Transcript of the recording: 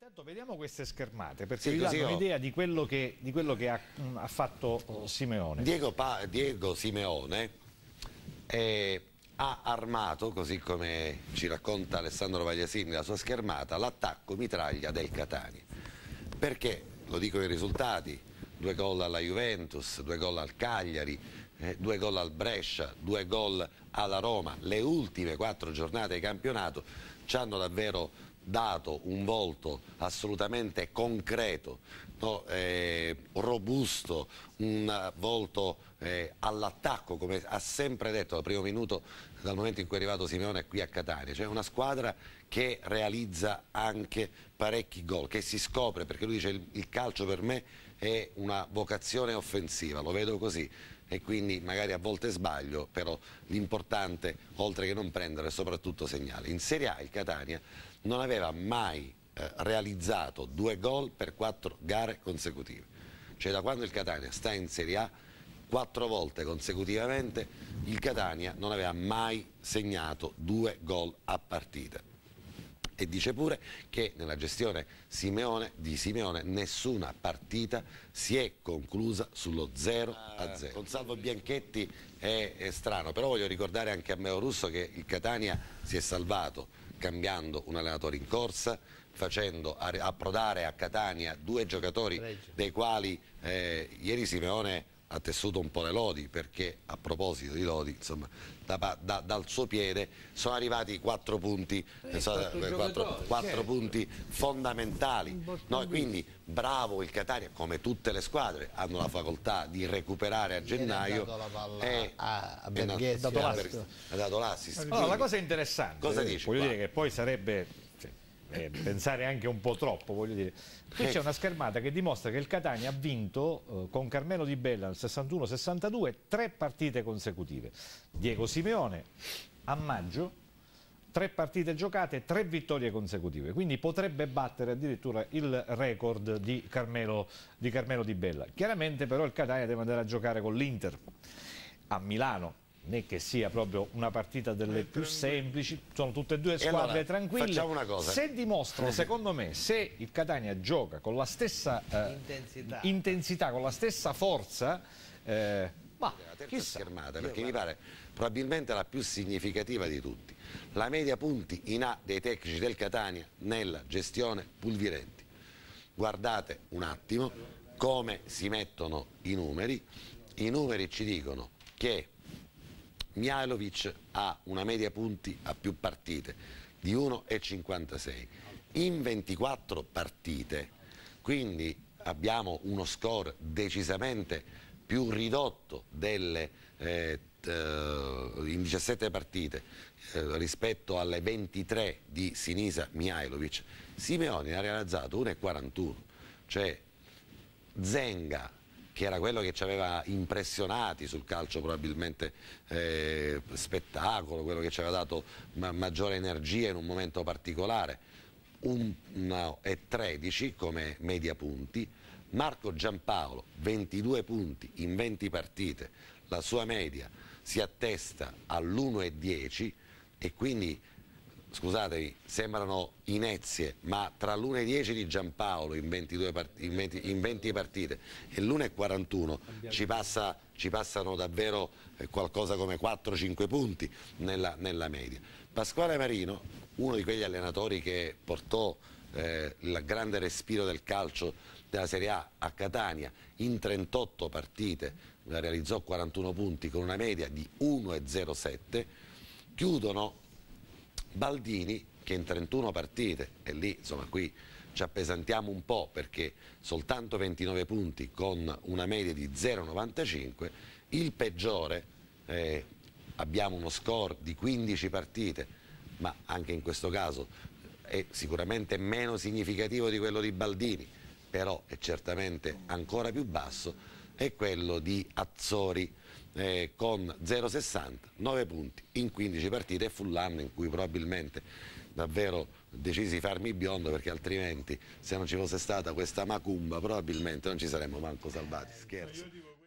Intanto vediamo queste schermate perché sì, vi danno un'idea io... di, di quello che, ha, mh, mm, ha fatto eh, Simeone. Diego, pa, Diego Simeone eh, ha armato, così come ci racconta Alessandro Vagliasini nella sua schermata, l'attacco mitraglia del Catania. Perché? Lo dicono i risultati, due gol alla Juventus, due gol al Cagliari, eh, due gol al Brescia, due gol alla Roma, le ultime quattro giornate di campionato ci hanno davvero dato un volto assolutamente concreto, no, eh, robusto, un volto eh, all'attacco, come ha sempre detto dal primo minuto, dal momento in cui è arrivato Simeone qui a Catania, cioè una squadra che realizza anche parecchi gol, che si scopre, perché lui dice il, il calcio per me è una vocazione offensiva, lo vedo così, e quindi magari a volte sbaglio, però l'importante oltre che non prendere è soprattutto segnale. In Serie A il Catania non aveva mai eh, realizzato due gol per quattro gare consecutive. Cioè da quando il Catania sta in Serie A quattro volte consecutivamente il Catania non aveva mai segnato due gol a partita e dice pure che nella gestione Simeone, di Simeone nessuna partita si è conclusa sullo 0 a 0. Ah, con Salvo Bianchetti è, è strano, però voglio ricordare anche a Meo Russo che il Catania si è salvato cambiando un allenatore in corsa, facendo approdare a Catania due giocatori dei quali eh, ieri Simeone ha tessuto un po' le lodi perché a proposito di lodi insomma, da, da, dal suo piede sono arrivati quattro punti, eh, eh so, quattro, eh, quattro, certo. punti fondamentali no, quindi bravo il Catania come tutte le squadre hanno la facoltà di recuperare a gennaio e ha dato l'assist allora, la cosa interessante cosa dice, voglio qua? dire che poi sarebbe eh, pensare anche un po' troppo, voglio dire. Qui c'è una schermata che dimostra che il Catania ha vinto eh, con Carmelo Di Bella nel 61-62 tre partite consecutive. Diego Simeone a maggio tre partite giocate, tre vittorie consecutive, quindi potrebbe battere addirittura il record di Carmelo, di Carmelo Di Bella. Chiaramente però il Catania deve andare a giocare con l'Inter a Milano né che sia proprio una partita delle più semplici, sono tutte e due squadre e allora, tranquille. Se dimostrano, secondo me, se il Catania gioca con la stessa eh, intensità. intensità. con la stessa forza, eh, ma la terza chissà. schermata, perché mi pare probabilmente la più significativa di tutti. La media punti in A dei tecnici del Catania nella gestione Pulvirenti. Guardate un attimo come si mettono i numeri. I numeri ci dicono che Mihailovic ha una media punti a più partite di 1,56 in 24 partite, quindi abbiamo uno score decisamente più ridotto delle, eh, eh in 17 partite eh, rispetto alle 23 di Sinisa Mihailovic, Simeoni ha realizzato 1,41, cioè Zenga che era quello che ci aveva impressionati sul calcio probabilmente eh, spettacolo, quello che ci aveva dato ma maggiore energia in un momento particolare. 1,13 come media punti, Marco Giampaolo 22 punti in 20 partite, la sua media si attesta all'1,10 e quindi scusatevi, sembrano inezie, ma tra l'1.10 di Giampaolo in, in, 20, in 20 partite e l'1.41 ci, passa, ci, passano davvero eh, qualcosa come 4-5 punti nella, nella, media. Pasquale Marino, uno di quegli allenatori che portò eh, il grande respiro del calcio della Serie A a Catania in 38 partite, realizzò 41 punti con una media di 1,07, chiudono Baldini che in 31 partite, e lì insomma qui ci appesantiamo un po' perché soltanto 29 punti con una media di 0,95, il peggiore, eh, abbiamo uno score di 15 partite, ma anche in questo caso è sicuramente meno significativo di quello di Baldini, però è certamente ancora più basso, è quello di Azzori eh, con 0,60, 9 punti in 15 partite e fu l'anno in cui probabilmente davvero decisi di farmi biondo perché altrimenti se non ci fosse stata questa macumba probabilmente non ci saremmo manco salvati, scherzo.